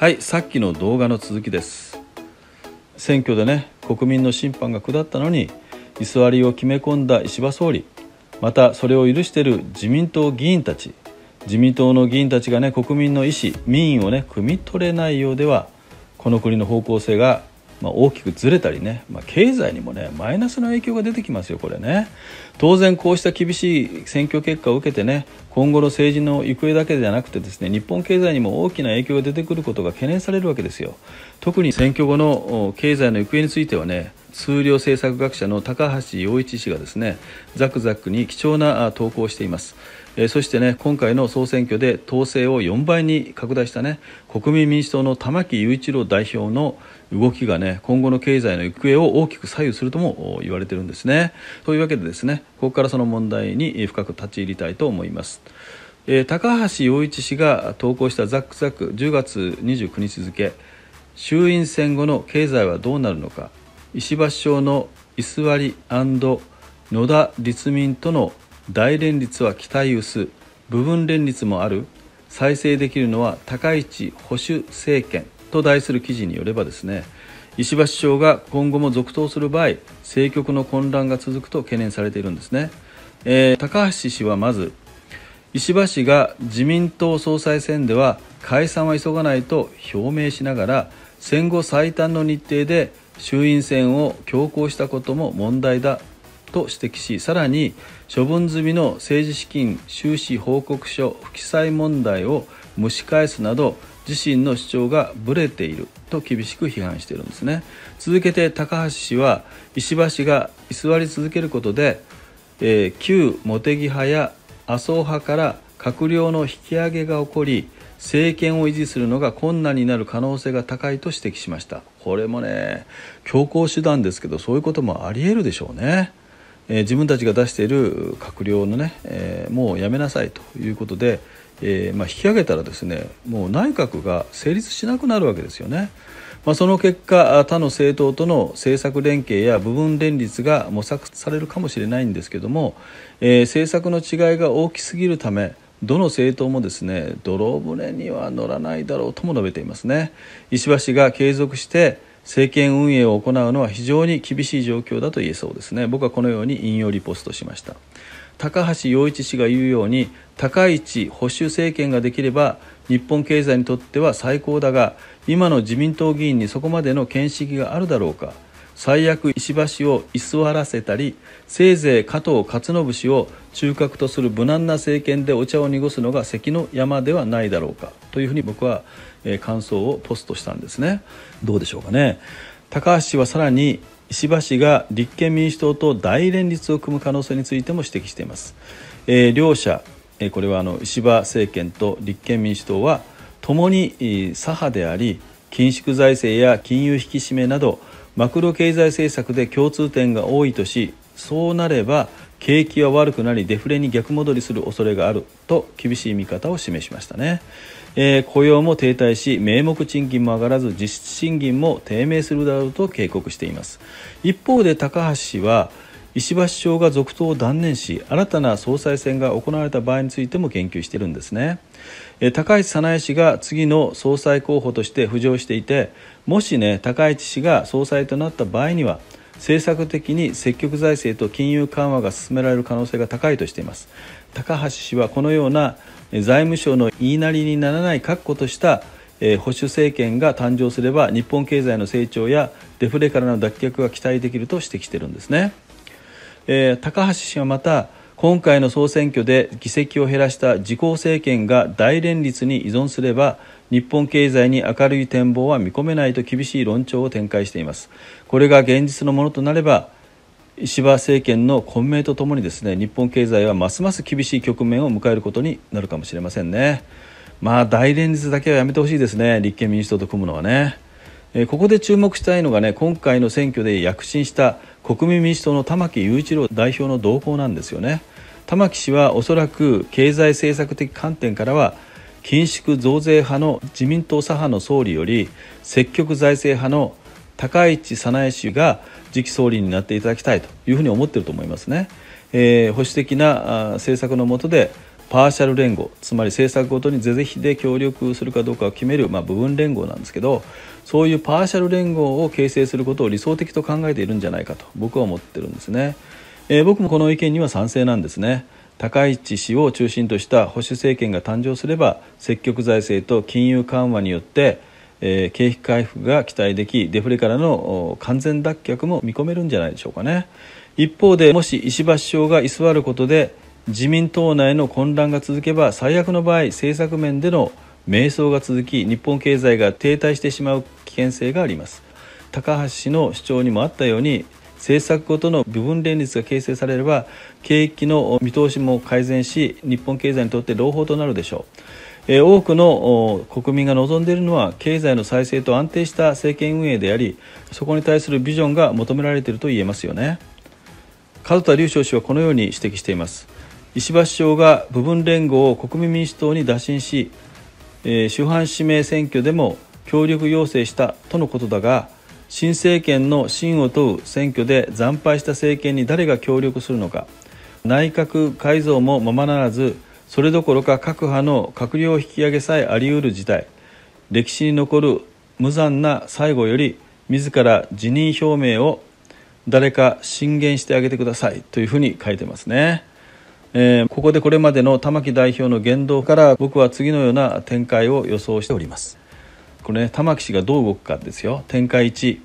はいさっきの動画の続きです選挙でね国民の審判が下ったのに居座りを決め込んだ石破総理またそれを許している自民党議員たち自民党の議員たちがね国民の意思民意をね汲み取れないようではこの国の方向性がまあ、大きくずれたりね、まあ、経済にもねマイナスの影響が出てきますよこれね当然こうした厳しい選挙結果を受けてね今後の政治の行方だけではなくてですね日本経済にも大きな影響が出てくることが懸念されるわけですよ特に選挙後の経済の行方についてはね数量政策学者の高橋洋一氏がですねザクザクに貴重な投稿をしています。えそしてね今回の総選挙で党勢を4倍に拡大したね国民民主党の玉木雄一郎代表の動きがね今後の経済の行方を大きく左右するとも言われてるんですね。というわけでですねここからその問題に深く立ち入りたいと思います。えー、高橋洋一氏が投稿した「ザックザック」10月29日付衆院選後の経済はどうなるのか石破首相の居座り野田立民との大連立は期待薄部分連立もある再生できるのは高市保守政権と題する記事によればですね石破首相が今後も続投する場合政局の混乱が続くと懸念されているんですね、えー、高橋氏はまず石破氏が自民党総裁選では解散は急がないと表明しながら戦後最短の日程で衆院選を強行したことも問題だと指摘しさらに処分済みの政治資金収支報告書不記載問題を蒸し返すなど自身の主張がぶれていると厳しく批判しているんですね続けて高橋氏は石破氏が居座り続けることで、えー、旧茂木派や麻生派から閣僚の引き上げが起こり政権を維持するのが困難になる可能性が高いと指摘しましたこれもね強硬手段ですけどそういうこともありえるでしょうねえ自分たちが出している閣僚のね、えもうやめなさいということで、えまあ、引き上げたらですねもう内閣が成立しなくなるわけですよね。まあ、その結果他の政党との政策連携や部分連立が模索されるかもしれないんですけども、えー、政策の違いが大きすぎるためどの政党もですね泥船には乗らないだろうとも述べていますね石破氏が継続して政権運営を行うのは非常に厳しい状況だと言えそうですね僕はこのように引用リポストしました高橋洋一氏が言うように高市保守政権ができれば日本経済にとっては最高だが今の自民党議員にそこまでの見識があるだろうか最悪石破氏を居座らせたりせいぜい加藤勝信氏を中核とする無難な政権でお茶を濁すのが関の山ではないだろうかというふうに僕はえ感想をポストしたんですねどうでしょうかね高橋氏はさらに石破氏が立憲民主党と大連立を組む可能性についても指摘しています、えー、両者、えこれはあの石破政権と立憲民主党はともに左派であり緊縮財政や金融引き締めなどマクロ経済政策で共通点が多いとしそうなれば景気は悪くなりデフレに逆戻りする恐れがあると厳しい見方を示しましたね。えー、雇用も停滞し名目賃金も上がらず実質賃金も低迷するだろうと警告しています一方で高橋氏は石破首相が続投を断念し新たな総裁選が行われた場合についても言及しているんですね高市早苗氏が次の総裁候補として浮上していてもしね高市氏が総裁となった場合には政策的に積極財政と金融緩和が進められる可能性が高いとしています高橋氏はこのような財務省の言いなりにならない確固とした保守政権が誕生すれば日本経済の成長やデフレからの脱却が期待できると指摘しているんですね、えー、高橋氏はまた今回の総選挙で議席を減らした自公政権が大連立に依存すれば日本経済に明るい展望は見込めないと厳しい論調を展開していますこれが現実のものとなれば石破政権の混迷とともにですね日本経済はますます厳しい局面を迎えることになるかもしれませんねまあ大連立だけはやめてほしいですね立憲民主党と組むのはねここで注目したいのがね今回の選挙で躍進した国民民主党の玉木雄一郎代表の動向なんですよね玉木氏はおそらく経済政策的観点からは緊縮増税派の自民党左派の総理より積極財政派の高市早苗氏が次期総理になっていただきたいというふうに思っていると思いますね、えー、保守的な政策の下でパーシャル連合つまり政策ごとに是々非で協力するかどうかを決める、まあ、部分連合なんですけどそういうパーシャル連合を形成することを理想的と考えているんじゃないかと僕は思ってるんですね、えー、僕もこの意見には賛成なんですね。高市氏を中心とした保守政権が誕生すれば積極財政と金融緩和によってえー、景気回復が期待できデフレからの完全脱却も見込めるんじゃないでしょうかね一方でもし石破首相が居座ることで自民党内の混乱が続けば最悪の場合政策面での迷走が続き日本経済が停滞してしまう危険性があります高橋氏の主張にもあったように政策ごとの部分連立が形成されれば景気の見通しも改善し日本経済にとって朗報となるでしょう。多くの国民が望んでいるのは経済の再生と安定した政権運営でありそこに対するビジョンが求められていると言えますよね門田隆翔氏はこのように指摘しています石破首相が部分連合を国民民主党に打診し主犯指名選挙でも協力要請したとのことだが新政権の信を問う選挙で惨敗した政権に誰が協力するのか内閣改造もままならずそれどころか各派の閣僚引き上げさえあり得る事態歴史に残る無残な最後より自ら辞任表明を誰か進言してあげてくださいというふうに書いてますね、えー、ここでこれまでの玉木代表の言動から僕は次のような展開を予想しておりますこれね玉木氏がどう動くかですよ展開1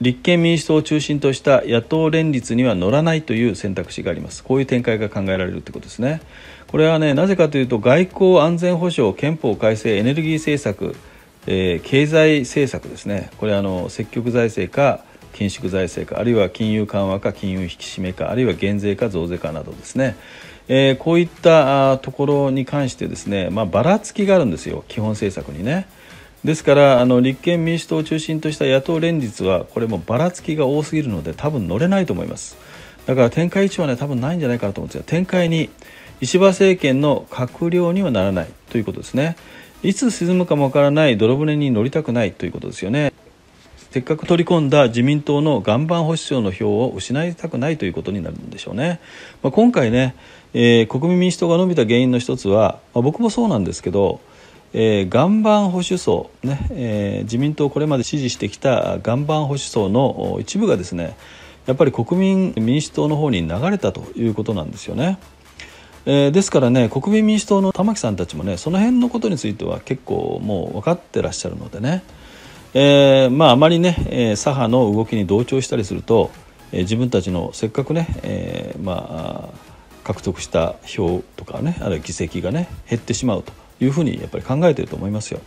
立憲民主党を中心とした野党連立には乗らないという選択肢がありますこういう展開が考えられるということですねこれはねなぜかというと外交安全保障憲法改正エネルギー政策、えー、経済政策ですねこれあの積極財政か緊縮財政かあるいは金融緩和か金融引き締めかあるいは減税か増税かなどですねえー、こういったところに関してですね、まあ、ばらつきがあるんですよ、基本政策にね。ですからあの立憲民主党を中心とした野党連立はこれもばらつきが多すぎるので多分乗れないと思いますだから展開一はね多分ないんじゃないかなと思うんですが展開に石破政権の閣僚にはならないということですねいつ沈むかもわからない泥船に乗りたくないということですよねせっかく取り込んだ自民党の岩盤保守層の票を失いたくないということになるんでしょうね。まあ、今回ね、えー、国民民主党が伸びた原因の一つは、まあ、僕もそうなんですけど、えー、岩盤保守層ね、えー、自民党これまで支持してきた岩盤保守層の一部がですねやっぱり国民民主党の方に流れたということなんですよね。えー、ですからね国民民主党の玉木さんたちもねその辺のことについては結構もう分かってらっしゃるのでね、えー、まああまりね、えー、左派の動きに同調したりすると、えー、自分たちのせっかくね、えー、まあ獲得した票とかねあるいは議席がね減ってしまうというふうにやっぱり考えてると思いますよ。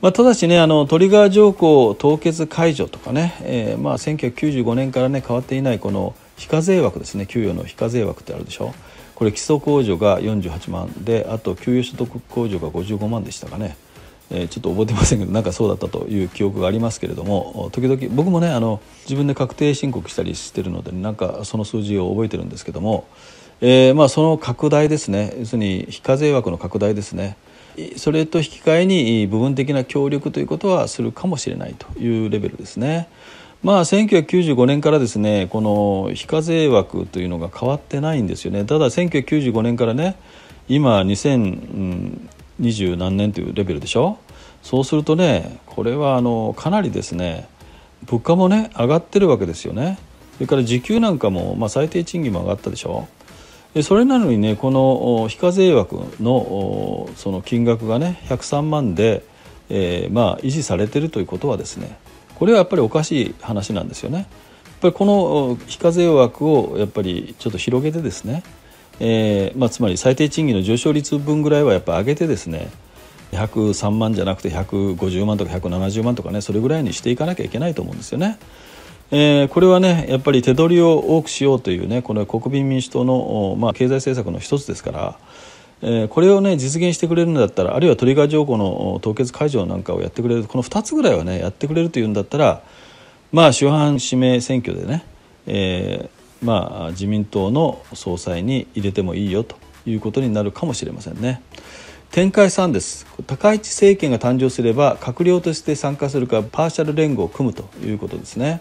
まあ、ただしねあのトリガー条項凍結解除とかね、えー、まあ1995年からね変わっていないこの非課税枠ですね給与の非課税枠ってあるでしょこれ基礎控除が48万であと給与所得控除が55万でしたかね、えー、ちょっと覚えてませんけどなんかそうだったという記憶がありますけれども時々僕もねあの自分で確定申告したりしてるのでなんかその数字を覚えてるんですけどもえー、まあ、その拡大ですね要するに非課税枠の拡大ですねそれと引き換えに部分的な協力ということはするかもしれないというレベルですね。まあ、1995年からですねこの非課税枠というのが変わってないんですよねただ1995年からね今2020何年というレベルでしょそうするとねこれはあのかなりですね物価もね上がってるわけですよねそれから時給なんかも、まあ、最低賃金も上がったでしょそれなのにねこの非課税枠のその金額がね103万で、えー、まあ維持されているということはですねこれはやっぱりおかしい話なんですよね。やっぱりこの非課税枠をやっぱりちょっと広げてですね、えーまあ、つまり最低賃金の上昇率分ぐらいはやっぱ上げてですね103万じゃなくて150万とか170万とかねそれぐらいにしていかなきゃいけないと思うんですよね。えー、これはねやっぱり手取りを多くしようというねこの国民民主党の、まあ、経済政策の一つですから。えー、これをね実現してくれるんだったらあるいはトリガー条項の凍結解除なんかをやってくれるこの2つぐらいはねやってくれるというんだったらまあ主犯指名選挙でね、えー、まあ、自民党の総裁に入れてもいいよということになるかもしれませんね。展開3です高市政権が誕生すれば閣僚として参加するかパーシャル連合を組むということですね。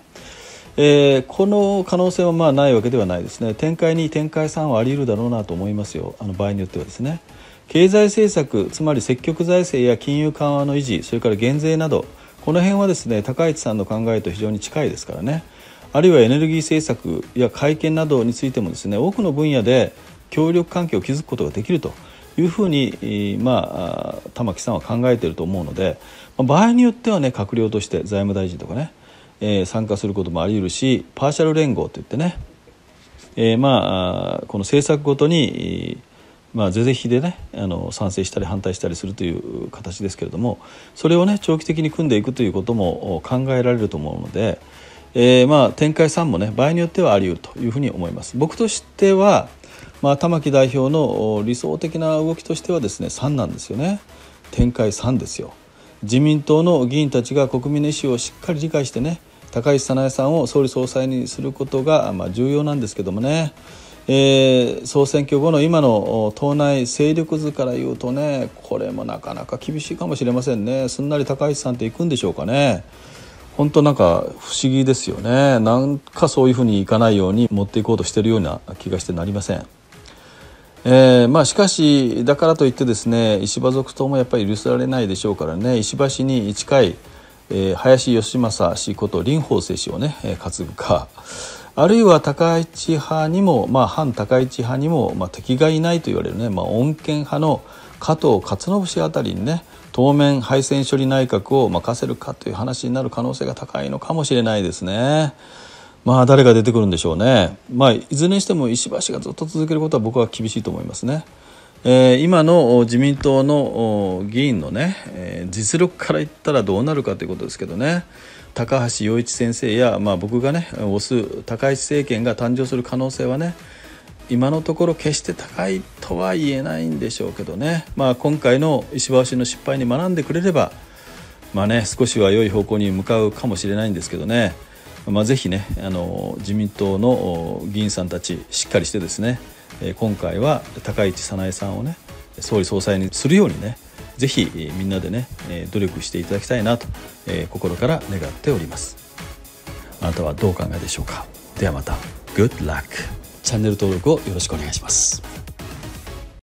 えー、この可能性はまあないわけではないですね展開2展開3はあり得るだろうなと思いますよあの場合によってはですね経済政策つまり積極財政や金融緩和の維持それから減税などこの辺はですね高市さんの考えと非常に近いですからねあるいはエネルギー政策や会見などについてもですね多くの分野で協力関係を築くことができるというふうに、まあ、玉木さんは考えていると思うので、場合によってはね閣僚として財務大臣とかねえー、参加することもあり得るしパーシャル連合といってね、えー、まあこの政策ごとに、まあ、是々非でねあの賛成したり反対したりするという形ですけれどもそれをね長期的に組んでいくということも考えられると思うので、えー、まあ展開3もね場合によってはあり得るというふうに思います。僕としてはまあ、玉木代表の理想的な動きとしてはですね3なんですよね展開3ですよ自民党の議員たちが国民の意思をしっかり理解してね高市早苗さんを総理総裁にすることが、まあ、重要なんですけどもね、えー、総選挙後の今の党内勢力図からいうとねこれもなかなか厳しいかもしれませんねすんなり高市さんっていくんでしょうかね。本当なんか不思議ですよねなんかそういうふうにいかないように持っていこうとしているような気がしてなりません。えーまあ、しかしだからといってですね石破続投もやっぱり許されないでしょうからね石破氏に近いえー、林義政氏こと林邦生氏をね、え担ぐかあるいは高市派にも、まあ、反高市派にも、まあ、敵がいないと言われるね、まあ、穏健派の加藤勝信氏あたりにね当面敗戦処理内閣を任せるかという話になる可能性が高いのかもしれないですね。まあ誰が出てくるんでしょうね。まあいずれにしても石破氏がずっと続けることは僕は厳しいと思いますね。えー、今の自民党の議員のね、えー、実力から言ったらどうなるかということですけどね高橋洋一先生や、まあ、僕がね推す高市政権が誕生する可能性はね今のところ決して高いとは言えないんでしょうけどね、まあ、今回の石破氏の失敗に学んでくれれば、まあね、少しは良い方向に向かうかもしれないんですけどね、まあ、ぜひねあの自民党の議員さんたちしっかりしてですね今回は高市早苗さんをね総理総裁にするようにねぜひみんなでね努力していただきたいなと心から願っておりますあなたはどうお考えでしょうかではまた Good luck チャンネル登録をよろしくお願いします